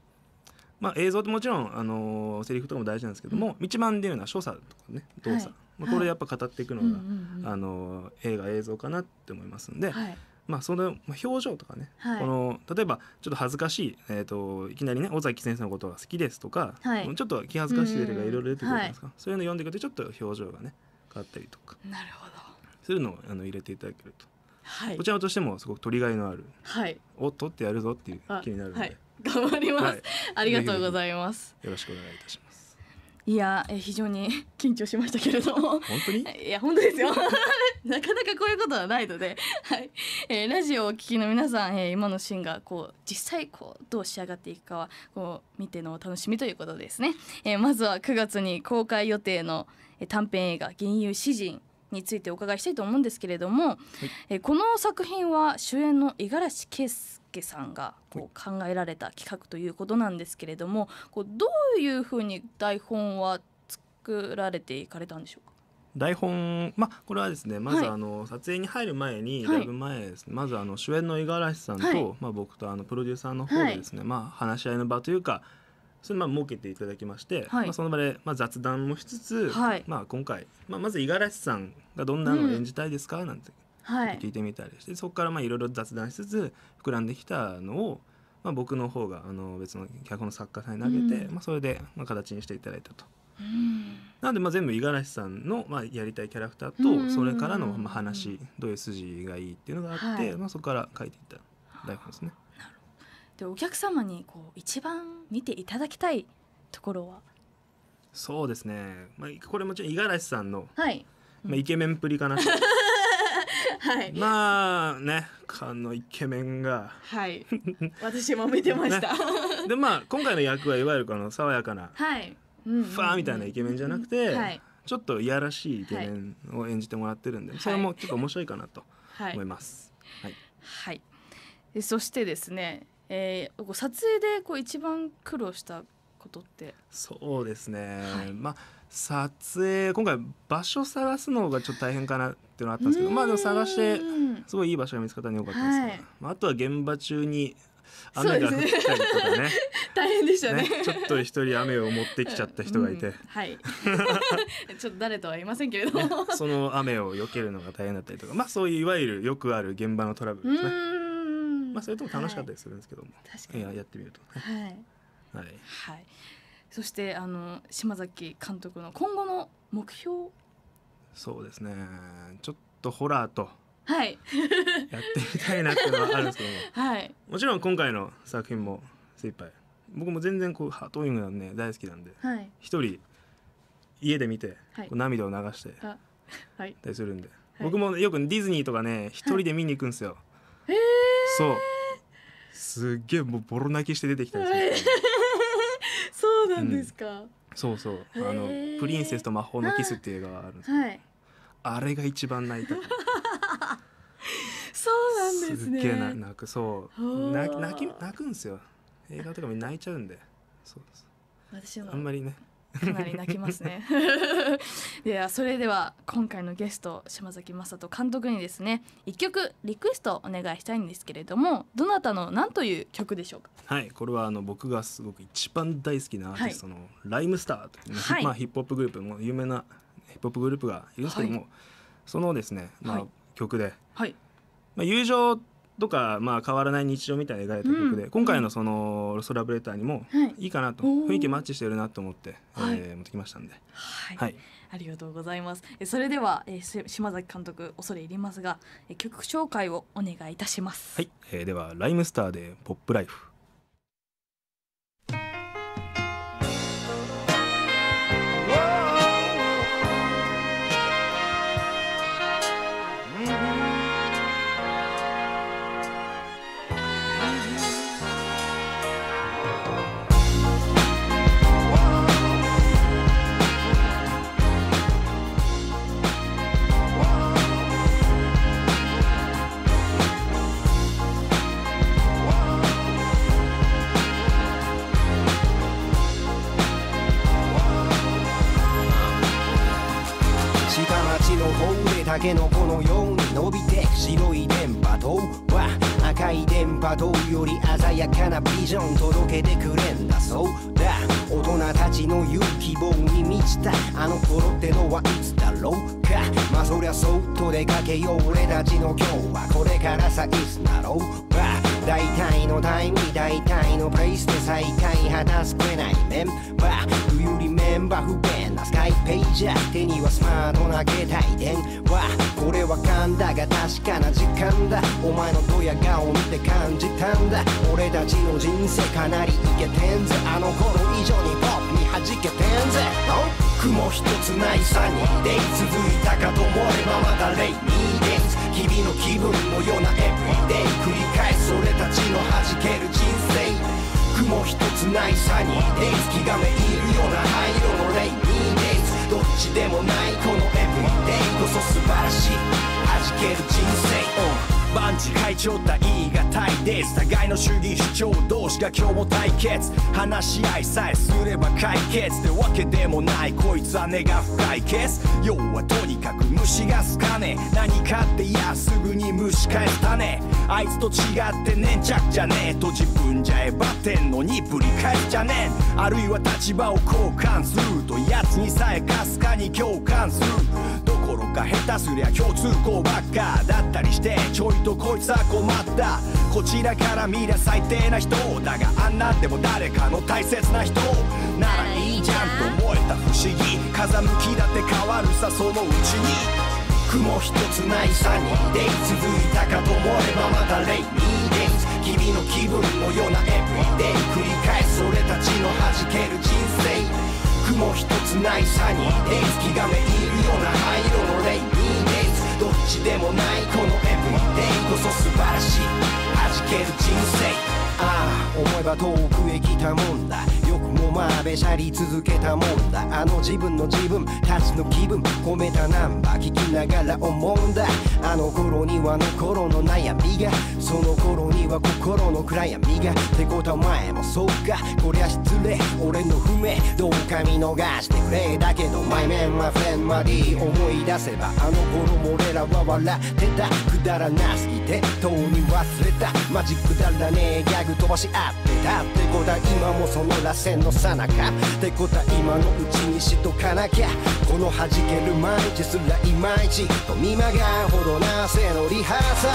S2: まあ、映像ってもちろんあのセリフとかも大事なんですけども、うん、一番出るのは所作とかね動作、はい、まあ、これやっぱ語っていくのが、あの映画映像かなって思いますんで、はい、まあ、その表情とかね、はい、この例えばちょっと恥ずかしい、えーと、いきなりね尾崎先生のことが好きですとか、はい、ちょっと気恥ずかしいとかいろいろ出てくるじゃないですか、はい、そういうの読んでいくとちょっと表情がね変わったりとかなるほどそういうのをあの入れていただけると、はい、こちらとしてもすごく取りがいのある、はい、おっとってやるぞっていう気になるので、
S1: 頑張ります、ありがとうございます
S2: よろしくお願いいたします
S1: いやえ非常に 緊張しましたけれども本当に いや本当ですよ なかなかこういうことはないので、はいえー、ラジオをお聞きの皆さん、えー、今のシーンがこう実際こうどう仕上がっていくかはこう見てのお楽しみということですね、えー、まずは9月に公開予定の短編映画「銀融詩人」についてお伺いしたいと思うんですけれども、はい、えこの作品は主演の五十嵐圭介介さんがこう考えられた企画ということなんですけれどもこうどういうふうに台本は作られていかれたんでしょうか
S2: 台本、まあ、これはですねまずあの、撮影に入る前に、だいぶ前です、ね、まずあの主演の五十嵐さんと、はい、まあ、僕とあのプロデューサーの方でですね、はい、まあ、話し合いの場というかそれまあ設けていただきまして、まあ、その場で、まあ、雑談もしつつ、まあ、今回、まあ、まず五十嵐さんがどんなのを演じたいですか、なんて聞いてみたりして、はい、そこからまあいろいろ雑談しつつ膨らんできたのを、まあ、僕の方があの別の脚本の作家さんに投げて、うん、まあ、それでまあ形にしていただいたと。うん、なのでまあ全部五十嵐さんのまあやりたいキャラクターとそれからのまあ話どういう筋がいいっていうのがあって、まあ、そこから書いていった台本ですね。
S1: でお客様にこう一番見ていただきたいところは
S2: そうですね、まあ、これもちろん五十嵐さんの、はい、まあ、イケメンっぷりかなと
S1: はい、ま
S2: あねあのイケメンが
S1: はい私も見て
S3: ました、ね、
S2: でまあ今回の役はいわゆるこの爽やかな、はいうんファーみたいなイケメンじゃなくて、はい、ちょっといやらしいイケメンを演じてもらってるんで、はい、それも結構面白いかなと思います。はい、
S1: はい、はい、そしてですね、えー、撮影でこう一番苦労したことって
S2: そうですね、まあ撮影今回場所探すのがちょっと大変かなていうのあったんですけどまあでも探してすごいいい場所が見つかったのでよかったんですけど、はい、まあ、あとは現場中に雨が降ったりとかね
S1: 大変でしたね、ね、ちょっと
S2: 一人雨を持ってきちゃった人がいて、うん、
S1: はい ちょっと誰とは言いませんけれども、ね、そ
S2: の雨を避けるのが大変だったりとかまあそういういわゆるよくある現場のトラブルですね
S1: まあそれとも楽しかっ
S2: たりするんですけども、はい、いややってみると、ね、はい、はい、はい、
S1: そしてあの島崎監督の今後の
S2: 目標そうですねちょっとホラーとはい やってみたいなっていうのはあるんですけども、はい、もちろん今回の作品も精一杯僕も全然こうハートウィングなんで大好きなんではい、人家で見て、はい、こう涙を流してたりするんで、僕もよくディズニーとかね一人で見に行くんですよ。へ、えそうすっげえもうボロ泣きして出てきたですよ。そうなんですか、うんそうそうあの「プリンセスと魔法のキス」っていう映画があるんですけはい、あれが一番泣いた
S1: そうなんですねすげえ
S2: 泣くそう泣き泣き泣くんですよ映画とかも泣いちゃうんでそうです私は。あんまりねかなり泣きますね
S1: ではそれでは今回のゲスト島崎正人監督にですね一曲リクエストお願いしたいんですけれどもどなたの何という曲でしょうか
S2: はいこれはあの僕がすごく一番大好きなアーティストの、はい、ライムスターという、はい、まあ、ヒップホップグループも有名なヒップホップグループがいるんですけども、はい、そのですね、まあ曲で、はいまあ、友情ってとか、まあ、変わらない日常みたいな描いた曲で、うん、今回のその「ロストラブレター」にもいいかなと、はい、雰囲気マッチしてるなと思って、はい、え持ってきましたんで、はい、はい、
S1: ありがとうございますそれでは、えー、島崎監督恐れ入りますがえ曲紹介をお願いいたします
S2: はい、えー、では「ライムスター」で「ポップライフ」
S3: けのこのように伸びて白い電波塔は赤い電波塔より鮮やかなビジョン届けてくれんだそうだ大人たちの言う希望に満ちたあの頃ってのはいつだろうかまあそりゃそっと出かけよう俺たちの今日はこれから咲いつだろうか大体のタイム大体のペースで最下位話すくれないメンバー冬よりメンバー不便なスカイページャー手にはスマートな携帯電話これはんだが確かな時間だお前のドヤ顔見て感じたんだ俺たちの人生かなりイケてんぜあの頃以上にポップに弾けてんぜ、雲一つないサニーデイ続いたかと思えばまだレイニーデイ日々の気分もようなエブリデイ繰り返す俺たちの弾ける人生雲一つないサニーデイ気がめいるような灰色のレイニーデイどっちでもないこのエブリデイこそ素晴らしい弾ける人生、万事会長対言い難いです互いの主義主張同士が今日も対決話し合いさえすれば解決ってわけでもないこいつは根が深いケース要はとにかく虫が好かねえ何かっていやすぐに虫返すたねあいつと違って粘着じゃねえと自分じゃえばってんのにぶり返っじゃねえあるいは立場を交換すると奴にさえかすかに共感するか下手すりゃ共通項ばっかだったりしてちょいとこいつは困ったこちらから見りゃ最低な人だがあんなでも誰かの大切な人ならいいじゃんと思えた不思議風向きだって変わるさそのうちに雲一つないサニーデイ続いたかと思えばまたレイニーデイズ君の気分のようなエブリデイ繰り返す俺たちの弾ける人生雲一つないサニーデイズ気がめいるような灰色のレイニーデイズどっちでもないこのエブリデイこそ素晴らしいじける人生ああ思えば遠くへ来たもんだよくまべしゃり続けたもんだあの自分の自分たちの気分込めたナンバー聞きながら思うんだあの頃にはあの頃の悩みがその頃には心の暗闇がってことは前もそうかこりゃ失礼俺の不明どうか見逃してくれだけど前面はフレンマディ思い出せばあの頃も俺らは笑ってたくだらなすぎてとうに忘れたマジックだらねえギャグ飛ばし合ってたってことは今もその螺旋のさなかってことは今のうちにしとかなきゃこの弾ける毎日すらいまいちと見まがうほどなせのリハーサ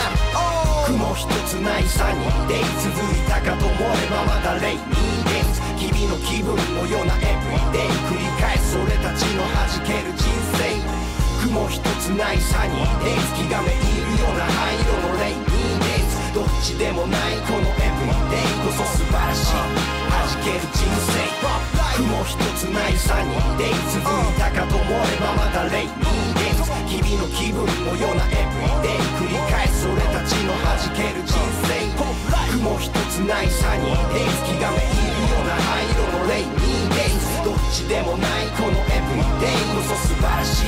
S3: ル雲一つないサニーデイ続いたかと思えばまだレイニーデイズ君の気分のようなエブリデイ繰り返す俺たちの弾ける人生雲一つないサニーデイズ気がめいるような灰色のレイニーデイズどっちでもないこのエブリデイこそ素晴らしい弾ける人生雲一つないサニーデイズ続いたかと思えばまたレイニーデイズ日々の気分のようなエブリデイ繰り返す俺たちの弾ける人生雲一つないサニーデイズ気がめいるような灰色のレイニーデイズどっちでもないこのエブリデイこそ素晴らしい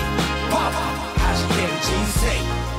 S3: パワー弾ける人生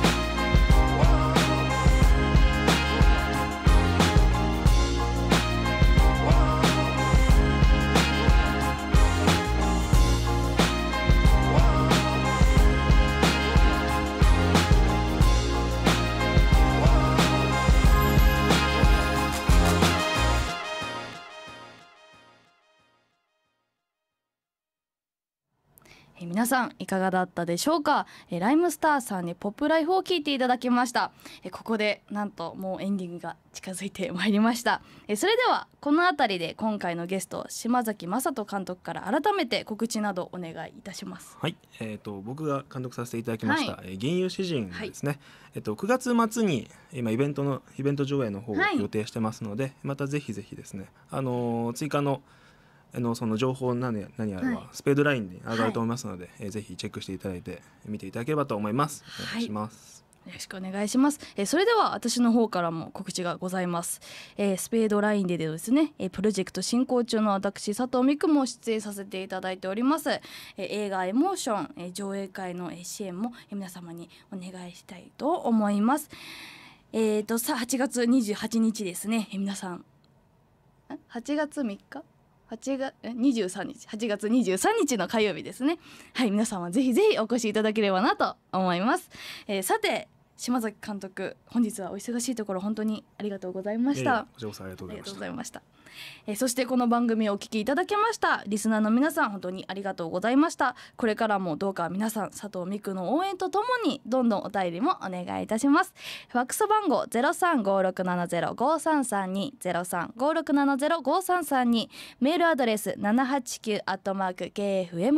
S1: 皆さんいかがだったでしょうか、えライムスターさんにポップライフを聞いていただきました、えここでなんともうエンディングが近づいてまいりました、えそれではこの辺りで今回のゲスト島崎正人監督から改めて告知などお願いいたします
S2: はい、えーと、僕が監督させていただきました「はい、原油詩人」ですね、はい、えっと、9月末に今イベントのイベント上映の方を予定してますので、はい、またぜひぜひですねあの追加の「あのその情報何何やれは、スペードラインに上がると思いますので、えー、ぜひチェックしていただいて見ていただければと思います。お願いします。
S1: よろしくお願いします。えー、それでは私の方からも告知がございます。えー、スペードラインでですね、えー、プロジェクト進行中の私佐藤美久も出演させていただいております。え映画エモーション、え上映会の支援も皆様にお願いしたいと思います。えっ、とさ8月28日ですね、え皆さん。8月3日8月23日8月23日の火曜日ですねはい皆さんはぜひぜひお越しいただければなと思います、えー、さて島崎監督本日はお忙しいところ本当にありがとうございました、えー、あ
S2: りがとうござい
S1: ましたえー、そしてこの番組をお聞きいただきましたリスナーの皆さん本当にありがとうございましたこれからもどうか皆さん佐藤美久の応援とともにどんどんお便りもお願いいたしますファックス番号ゼロ0356705332 0356705332メールアドレス789アットマーク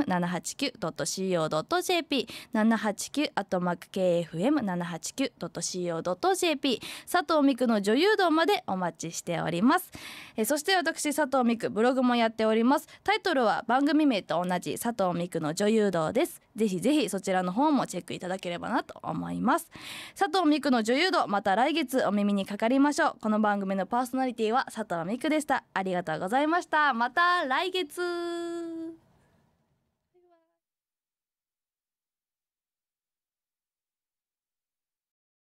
S1: KFM789.co.jp 789アットマーク KFM789.co.jp 佐藤美久の女優道までお待ちしておりますえー、そしてして私佐藤美久ブログもやっておりますタイトルは番組名と同じ佐藤美久の女優道ですぜひぜひそちらの方もチェックいただければなと思います佐藤美久の女優道また来月お耳にかかりましょうこの番組のパーソナリティは佐藤美久でしたありがとうございましたまた来月